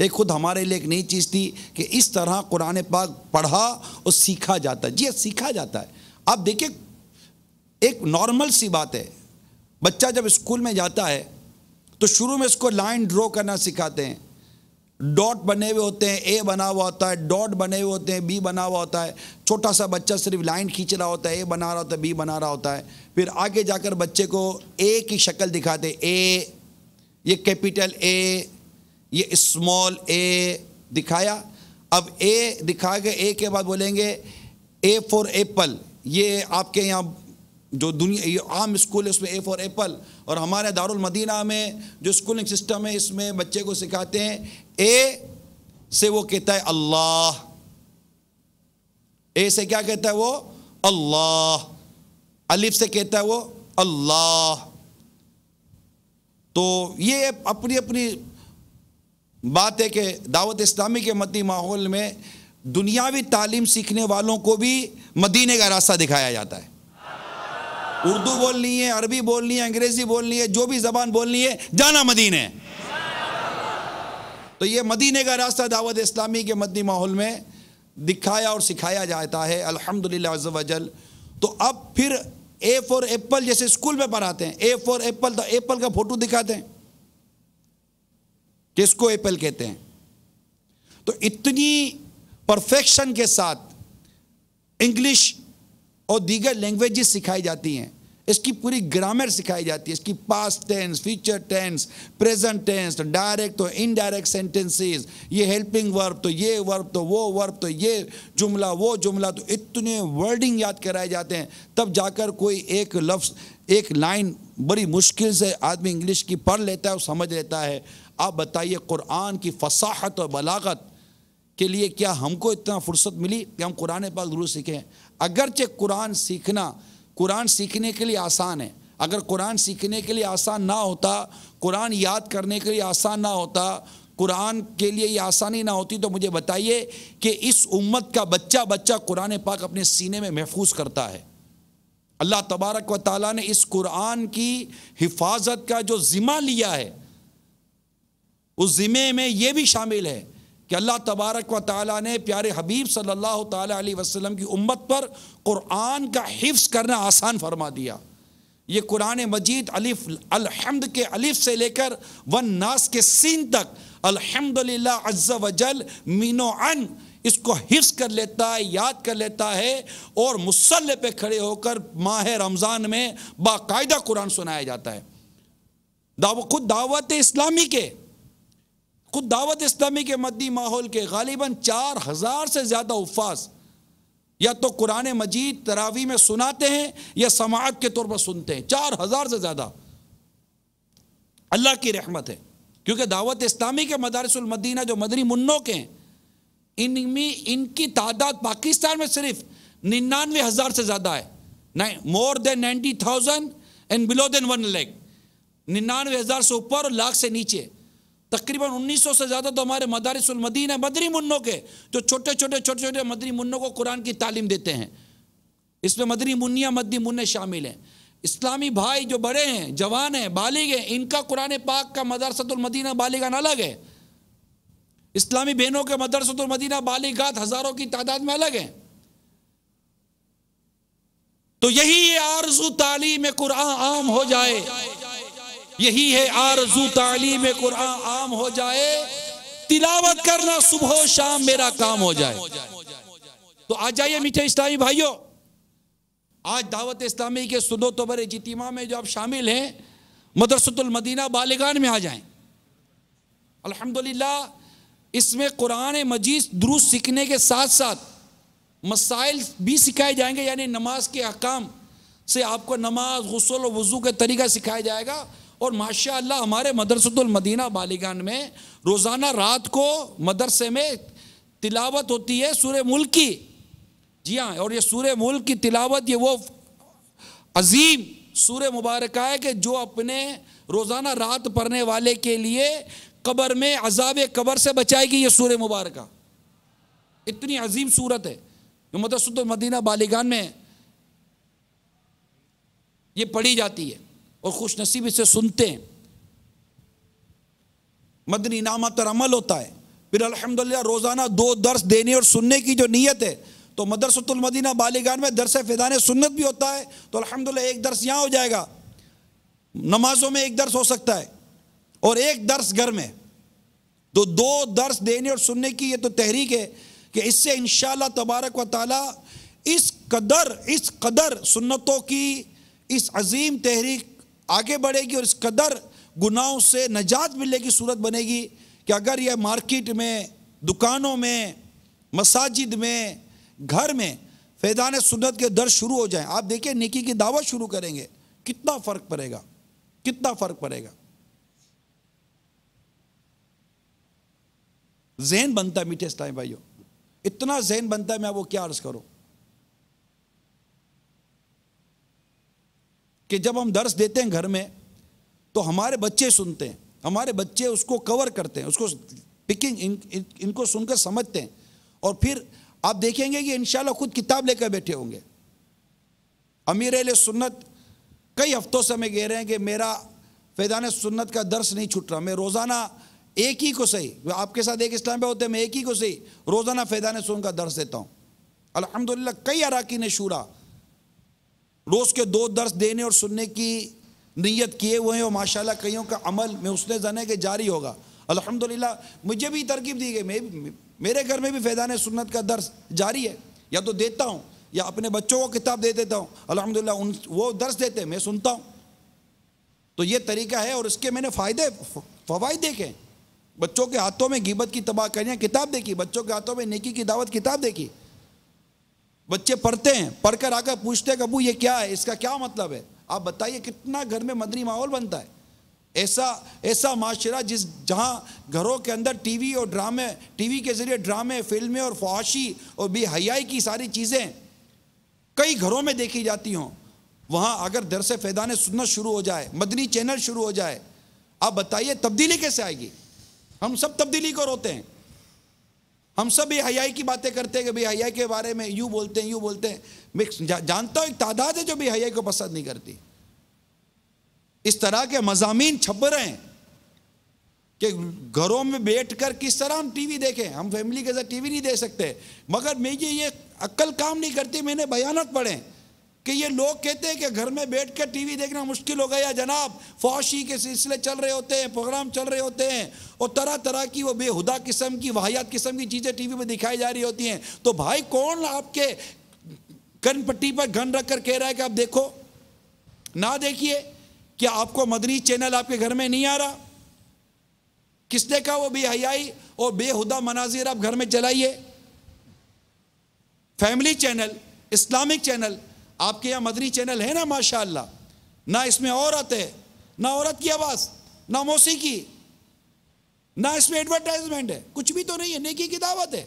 ये खुद हमारे लिए एक नई चीज़ थी कि इस तरह कुरान पाक पढ़ा और सीखा जाता है जी सीखा जाता है आप देखिए एक नॉर्मल सी बात है बच्चा जब स्कूल में जाता है तो शुरू में इसको लाइन ड्रॉ करना सिखाते हैं डॉट बने हुए होते हैं ए बना हुआ होता है डॉट बने हुए होते हैं बी बना हुआ होता है छोटा सा बच्चा सिर्फ लाइन खींच रहा होता है ए बना रहा होता है बी बना रहा होता है फिर आगे जाकर बच्चे को ए की शक्ल दिखाते ए ये कैपिटल ए ये स्मॉल ए दिखाया अब ए दिखा के ए के बाद बोलेंगे ए फॉर एप्पल ये आपके यहाँ जो दुनिया ये आम स्कूल है उसमें ए फॉर एप्पल और हमारे दारुल मदीना में जो स्कूलिंग सिस्टम है इसमें बच्चे को सिखाते हैं ए से वो कहता है अल्लाह ए से क्या कहता है वो अल्लाह अलिफ से कहता है वो अल्लाह तो ये अपनी अपनी बात है कि दावत इस्लामी के मदी माहौल में दुनियावी तालीम सीखने वालों को भी मदीने का रास्ता दिखाया जाता है उर्दू बोलनी है अरबी बोलनी है अंग्रेजी बोलनी है जो भी जबान बोलनी है जाना मदीने तो ये मदीने का रास्ता दावत इस्लामी के मदनी माहौल में दिखाया और सिखाया जाता है अल्हम्दुलिल्लाह अल्हम्दुलिल्लाजल तो अब फिर ए फॉर एप्पल जैसे स्कूल में पढ़ाते हैं ए फॉर एप्पल तो एप्पल का फोटो दिखाते हैं जिसको एप्पल कहते हैं तो इतनी परफेक्शन के साथ इंग्लिश और दीगर लैंग्वेजेस सिखाई जाती हैं इसकी पूरी ग्रामर सिखाई जाती है इसकी past tense future tense present tense direct और इनडायरेक्ट सेंटेंसेस ये हेल्पिंग वर्ब तो ये वर्ब तो वो वर्ब तो ये जुमला वो जुमला तो इतने वर्डिंग याद कराए जाते हैं तब जाकर कोई एक लफ्स एक लाइन बड़ी मुश्किल से आदमी इंग्लिश की पढ़ लेता है और समझ लेता है आप बताइए कुरान की फसाहत और बलागत के लिए क्या हमको इतना फुर्सत मिली कि हम कुरान पाक जरूर सीखें अगरचे कुरान सीखना कुरान सीखने के लिए आसान है अगर कुरान सीखने के लिए आसान ना होता कुरान याद करने के लिए आसान ना होता कुरान के लिए ये आसानी ना होती तो मुझे बताइए कि इस उम्मत का बच्चा बच्चा कुरान पाक अपने सीने में महफूज करता है अल्लाह तबारक व ताली ने इस कुरान की हिफाजत का जो ज़िम्मा लिया है उस ज़िम्मे में ये भी शामिल है कि अल्लाह तबारक व ताली ने प्यारे हबीब सल्लल्लाहु अलैहि वसल्लम की उम्मत पर क़ुरान का हिफ्स करना आसान फरमा दिया ये कुरान मजीद अलिफ अलहमद के अलिफ से लेकर वन नास के सीन तक अलहमदिल्ला अज्जा वजल मीनो अन इसको हिफ्स कर लेता है याद कर लेता है और मुसल्ले पे खड़े होकर माह रमज़ान में बाकायदा कुरान सुनाया जाता है दाव खुद दावत इस्लामी के खुद दावत इस्लामी के मदी माहौल के गालिबा चार हज़ार से ज़्यादा उफाज या तो कुरान मजीद तरावी में सुनाते हैं या समात के तौर पर सुनते हैं चार हज़ार से ज़्यादा अल्लाह की रहमत है क्योंकि दावत इस्लामी के मदारसमदीना जो मदनी मुन्नों के हैं इनमें इनकी तादाद पाकिस्तान में सिर्फ निन्यानवे हज़ार से ज़्यादा है more than ninety thousand and below than one lakh निन्यानवे हज़ार से ऊपर लाख से नीचे तकरीबन 1900 से ज़्यादा तो हमारे मदारसमदीन है मदरी मुन्नों के जो छोटे छोटे छोटे छोटे मदरी मुन्नों को कुरान की तालीम देते हैं इसमें मदरी मुन्निया मदनी मुन्ने शामिल हैं इस्लामी भाई जो बड़े हैं जवान हैं बालिग हैं इनका कुरान पाक का मदरसतुलमदीना बालिगान अलग है इस्लामी बहनों के मदरसतुलमदीना बालिगात हज़ारों की तादाद में अलग हैं तो यही आरजू तालीम कुरान आम हो जाए यही है आरजू तालीम कुरान आम हो जाए तिलावत करना सुबह शाम मेरा काम हो जाए तो आ जाइए मीठे इस्लामी भाइयों आज दावत इस्लामी के सुनो तो बरे जितिमा में जो आप शामिल हैं मदरसतुल मदीना बालिगान में आ जाएं अल्हम्दुलिल्लाह इसमें कुरान मजीद दुरुस्त सीखने के साथ साथ मसाइल भी सिखाए जाएंगे यानी नमाज के अहकाम से आपको नमाज गसल वजू का तरीका सिखाया जाएगा और माशाल्लाह हमारे मदरसतुलमदीना बालिगान में रोज़ाना रात को मदरसे में तिलावत होती है सूर्य मुल्क की जी हाँ और ये सूर्य मुल्क की तिलावत ये वो अजीम सूर्य मुबारक है कि जो अपने रोज़ाना रात पढ़ने वाले के लिए कबर में अजाब कबर से बचाएगी ये सूर्य मुबारक इतनी अजीम सूरत है जो बालिगान में ये पढ़ी जाती है और खुशनसीबी से सुनते हैं मदनी इनामत पर अमल होता है फिर अल्हम्दुलिल्लाह रोज़ाना दो दर्स देने और सुनने की जो नीयत है तो मदरसतुलमदीना बालीगान में दरस फ़िदान सुन्नत भी होता है तो अलहमदिल्ला एक दर्स यहाँ हो जाएगा नमाजों में एक दर्स हो सकता है और एक दर्स घर में तो दो दर्स देने और सुनने की ये तो तहरीक है कि इससे इन तबारक व ताली इस कदर इस कदर सुन्नतों की इस अजीम तहरीक आगे बढ़ेगी और इस कदर गुनाहों से नजात मिलने की सूरत बनेगी कि अगर यह मार्केट में दुकानों में मसाजिद में घर में फैदान सुन्नत के दर शुरू हो जाए आप देखिए नेकी की दावा शुरू करेंगे कितना फ़र्क पड़ेगा कितना फ़र्क पड़ेगा जहन बनता है मीठे टाइम भाइयों इतना जहन बनता है मैं वो क्या अर्ज़ करूं कि जब हम दर्श देते हैं घर में तो हमारे बच्चे सुनते हैं हमारे बच्चे उसको कवर करते हैं उसको पिकिंग इन, इन, इनको सुनकर समझते हैं और फिर आप देखेंगे कि इन खुद किताब लेकर बैठे होंगे अमीर अल सुन्नत कई हफ्तों से हमें कह रहे हैं कि मेरा फैदान सुन्नत का दर्श नहीं छूट रहा मैं रोज़ाना एक ही को सही आपके साथ एक इस्लाम होते हैं मैं एक ही को सही रोज़ाना फैदान सुन का दर्श देता हूँ अलहमदिल्ला कई अराकी ने शूरा रोज़ के दो दर्स देने और सुनने की नीयत किए हुए हैं और माशा कईयों का अमल में उसने जने के जारी होगा अल्हम्दुलिल्लाह मुझे भी तरकीब दी गई मेरे घर में भी फैजान सुन्नत का दर्स जारी है या तो देता हूँ या अपने बच्चों को किताब दे देता हूँ अलहमदिल्ला उन वो दर्स देते मैं सुनता हूँ तो ये तरीका है और इसके मैंने फ़ायदे फवाद देखे बच्चों के हाथों में गिबत की तबाह करियाँ किताब देखी बच्चों के हाथों में निकी की दावत किताब देखी बच्चे पढ़ते हैं पढ़कर आकर पूछते हैं अबू ये क्या है इसका क्या मतलब है आप बताइए कितना घर में मदनी माहौल बनता है ऐसा ऐसा माशरा जिस जहाँ घरों के अंदर टीवी और ड्रामे टीवी के ज़रिए ड्रामे फिल्में और फहाशी और बेहयाई की सारी चीज़ें कई घरों में देखी जाती हों वहाँ अगर दर से फैदान सुनना शुरू हो जाए मदनी चैनल शुरू हो जाए आप बताइए तब्दीली कैसे आएगी हम सब तब्दीली को रोते हैं हम सब हयाई की बातें करते हैं कि हयाई के बारे में यूँ बोलते हैं यूँ बोलते हैं मैं जा, जानता हूँ एक तादाद है जो भी हयाई को पसंद नहीं करती इस तरह के मजामीन छप रहे हैं कि घरों में बैठ कर किस तरह हम टीवी देखें हम फैमिली के साथ टीवी नहीं दे सकते मगर मुझे ये अक्ल काम नहीं करती मैंने भयानक पढ़े कि ये लोग कहते हैं कि घर में बैठ कर टीवी देखना मुश्किल हो गया जनाब फौशी के सिलसिले चल रहे होते हैं प्रोग्राम चल रहे होते हैं और तरह तरह की वो बेहुदा किस्म की वाहियात किस्म की चीज़ें टीवी में दिखाई जा रही होती हैं तो भाई कौन आपके कन पट्टी पर घन रख कर कह रहा है कि आप देखो ना देखिए क्या आपको मदनी चैनल आपके घर में नहीं आ रहा किसने कहा वो बेहयाई और बेहुदा मनाजिर आप घर में चलाइए फैमिली चैनल इस्लामिक चैनल आपके यहाँ मदनी चैनल है ना माशाला ना इसमें औरत है ना औरत की आवाज़ ना मौसीकी ना इसमें एडवर्टाइजमेंट है कुछ भी तो नहीं है नेकी की दावत है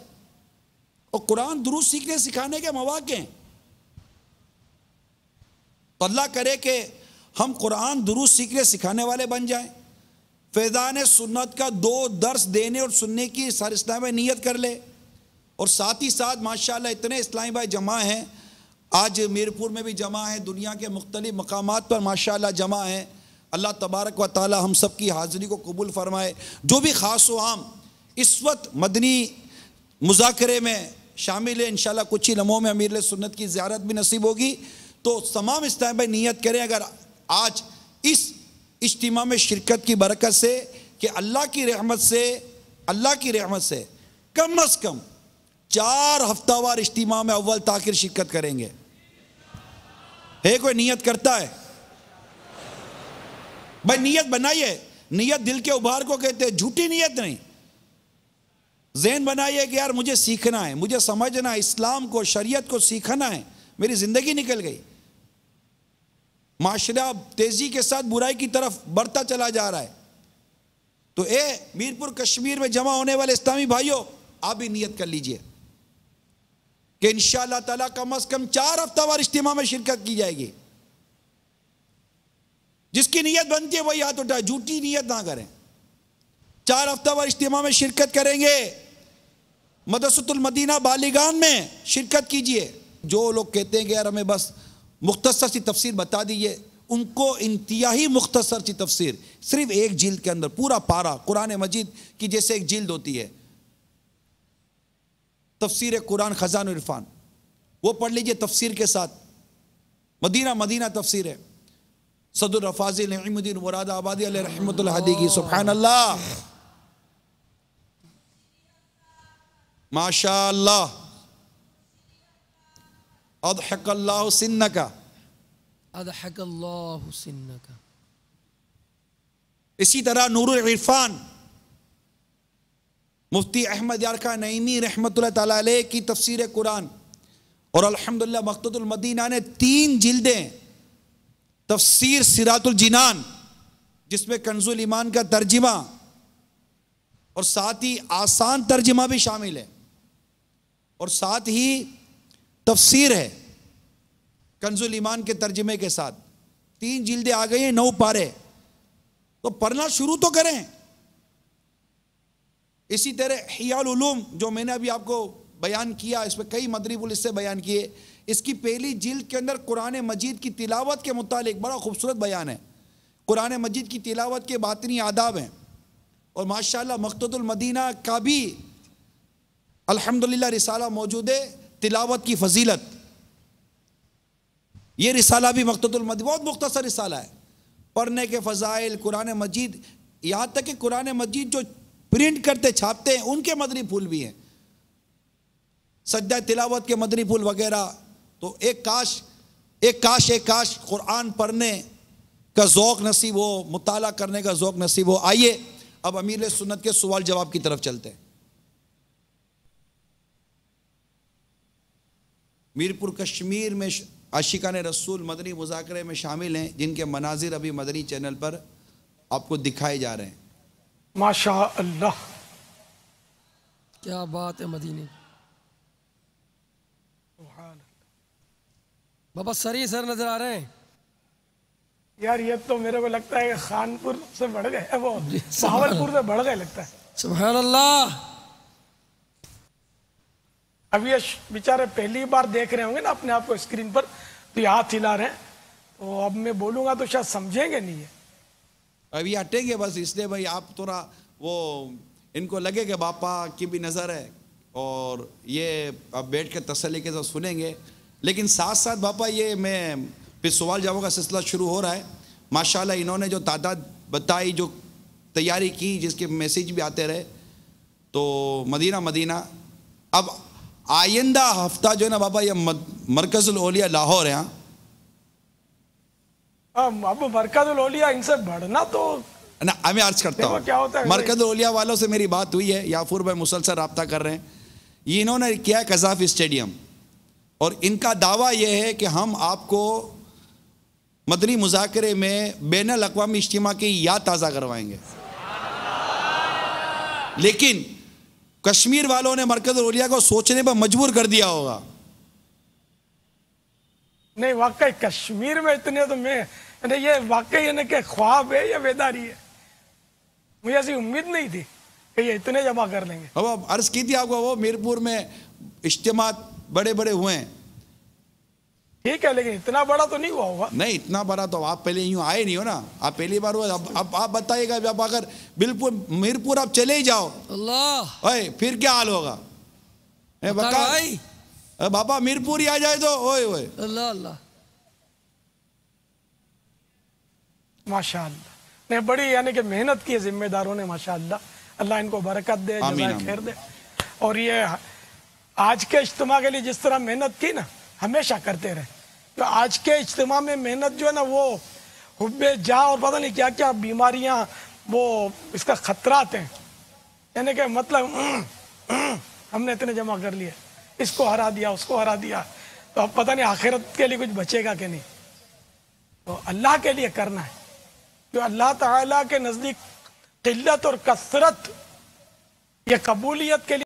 और कुरान दुरुस्त सीखने सिखाने के मवाक हैं तो अल्लाह करे कि हम कुरान दुरुस्त सीखने सिखाने वाले बन जाएं फैज़ान सुन्नत का दो दर्श देने और सुनने की सर इस्लाम नीयत कर ले और साथ ही साथ माशाल्लाह इतने इस्लामी भाई जमा हैं आज मीरपुर में भी जमा है दुनिया के मुख्तलिफ मकाम पर माशा जमा है अल्लाह तबारक व ताली हम सब की हाज़िरी को कबूल फरमाए जो भी ख़ास व आम इस वक्त मदनी मुजाकरे में शामिल है इन कुछ ही लम्हों में अमीर सुन्नत की ज्यारत भी नसीब होगी तो तमाम इस इसब नीयत करें अगर आज इस इज्तिमा में शिरकत की बरकत से कि अल्लाह की रहमत से अल्लाह की रहमत से कम अज़ कम चार हफ्तावार इज्तिमा में अव्वल ताखिर शिरकत करेंगे है कोई नीयत करता है भाई नीयत बनाइए नीयत दिल के उभार को कहते हैं झूठी नीयत नहीं जेन बनाइए कि यार मुझे सीखना है मुझे समझना है इस्लाम को शरीयत को सीखना है मेरी ज़िंदगी निकल गई माशरा तेज़ी के साथ बुराई की तरफ बढ़ता चला जा रहा है तो ए मीरपुर कश्मीर में जमा होने वाले इस्लामी भाइयों आप भी नीयत कर लीजिए कि इन तला कम अज़ कम चार वार इज्तम में शिरकत की जाएगी जिसकी नीयत बनती है वही हाथ उठाए झूठी नीयत ना करें चार हफ्ता वार इज्तम में शिरकत करेंगे मदसतुलमदीना बालीगान में शिरकत कीजिए जो लोग कहते हैं कि यार हमें बस मुख्तसर सी तफसर बता दीजिए उनको इंतहाई मुख्तसर सी तफसर सिर्फ एक जिल्द के अंदर पूरा पारा कुरान मजीद की जैसे एक जिल्द होती है तफसीर कुरान ख़जान इरफान वो पढ़ लीजिए तफसीर के साथ मदीना मदीना तफसीर है सदर रफाजिलद्दीन मुराद आबादी रहमतुल्लादी की सुबहान अल्लाह माशा अदहकल्लासिन का अदहकल्लासिन का इसी तरह नूर इरफान मुफ्ती अहमद यारखा नईमी रहमत की तफसर कुरान और अलहमदिल्ला मकतुलमदीना ने तीन जिल्दें तफसीर सिरातुलजिनान जिसमें कंजुल ईमान का तर्जमा और साथ ही आसान तर्जमा भी शामिल है और साथ ही तफसीर है कंजुल ईमान के तर्जमे के साथ तीन जिल्दें आ गई हैं नौ पारे तो पढ़ना शुरू तो करें इसी तरह हियालूम जो मैंने अभी आपको बयान किया इस पर कई पुलिस से बयान किए इसकी पहली जिल्द के अंदर कुरान मजीद की तिलावत के मुतालिक बड़ा खूबसूरत बयान है कुरान मजीद की तिलावत के बातनी आदाब हैं और माशाल्लाह मकतुलमदीना का भी अल्हम्दुलिल्लाह रिसाला मौजूद है तिलावत की फजीलत ये रिसाला भी मकतुलमदी बहुत मुख्तसर रिसाला है पढ़ने के फ़जाइल कुरान मजीद यहाँ तक कि कुरान मजीद जो प्रिंट करते छापते हैं उनके मदनी फूल भी हैं सज्जा तिलावत के मदनी फूल वगैरह तो एक काश एक काश एक काश कुरान पढ़ने का ज़ौक नसीब हो मुताल करने का ज़ौक नसीब हो आइए अब अमीर सुन्नत के सवाल जवाब की तरफ चलते हैं मीरपुर कश्मीर में आशिका ने रसूल मदनी मुजाकरे में शामिल हैं जिनके मनाजिर अभी मदनी चैनल पर आपको दिखाए जा रहे हैं माशा अल्लाह क्या बात है मदीने बाबा सर ही सर नजर आ रहे हैं यार ये तो मेरे को लगता है खानपुर से बढ़ गए वो बहावलपुर से बढ़ गए लगता है सुबह अल्लाह अब ये बेचारे पहली बार देख रहे होंगे ना अपने आप को स्क्रीन पर तो हाथ हिला रहे हैं तो अब मैं बोलूंगा तो शायद समझेंगे नहीं है अभी हटेंगे बस इसलिए भाई आप थोड़ा वो इनको लगे कि बापा की भी नज़र है और ये अब बैठ कर तसली के साथ सुनेंगे लेकिन साथ साथ बापा ये मैं फिर सवाल जवाब का सिलसिला शुरू हो रहा है माशाल्लाह इन्होंने जो तादाद बताई जो तैयारी की जिसके मैसेज भी आते रहे तो मदीना मदीना अब आइंदा हफ्ता जो है ना बाबा ये मरकज़ ओलिया लाहौर है यहाँ अब मरकज लोलिया इनसे बढ़ना तो ना मैं अर्ज करता हूँ क्या होता है मरकज ओलिया वालों से मेरी बात हुई है याफूर भाई मुसलसल रबता कर रहे हैं इन्होंने किया है कजाफ स्टेडियम और इनका दावा यह है कि हम आपको मदनी मुजाकरे में बैन अवी इज्तम की याद ताज़ा करवाएंगे लेकिन कश्मीर वालों ने मरकज ओलिया को सोचने पर मजबूर कर दिया होगा नहीं वाकई कश्मीर में इतने तो मैं ये वाकई ना कि ख्वाब है या बेदारी है मुझे ऐसी उम्मीद नहीं थी कि ये इतने जमा कर लेंगे अब अर्ज की थी आपको वो मीरपुर में इज्तम बड़े बड़े हुए हैं ठीक है लेकिन इतना बड़ा तो नहीं हुआ होगा नहीं इतना बड़ा तो आप पहले यूँ आए नहीं हो ना आप पहली बार हुआ अब अब आप बताइएगा अब अगर बिल्कुल मीरपुर आप चले ही जाओ अल्लाह फिर क्या हाल होगा बाबा मीरपुरी आ जाए तो ओए ओए अल्लाह अल्लाह माशा ने बड़ी यानी कि मेहनत की जिम्मेदारों ने माशाल्लाह अल्लाह इनको बरकत दे खैर दे और ये आज के इज्तम के लिए जिस तरह मेहनत की ना हमेशा करते रहे तो आज के इज्तम में मेहनत जो है ना वो हुब्बे जा और पता नहीं क्या क्या बीमारियां वो इसका खतरा हैं यानी कि मतलब हम्म, हम्म, हमने इतने जमा कर लिए इसको हरा दिया उसको हरा दिया तो अब पता नहीं आखिरत के लिए कुछ बचेगा कि नहीं तो अल्लाह के लिए करना है जो अल्लाह ताला के नज़दीक किल्लत और कसरत ये कबूलियत के लिए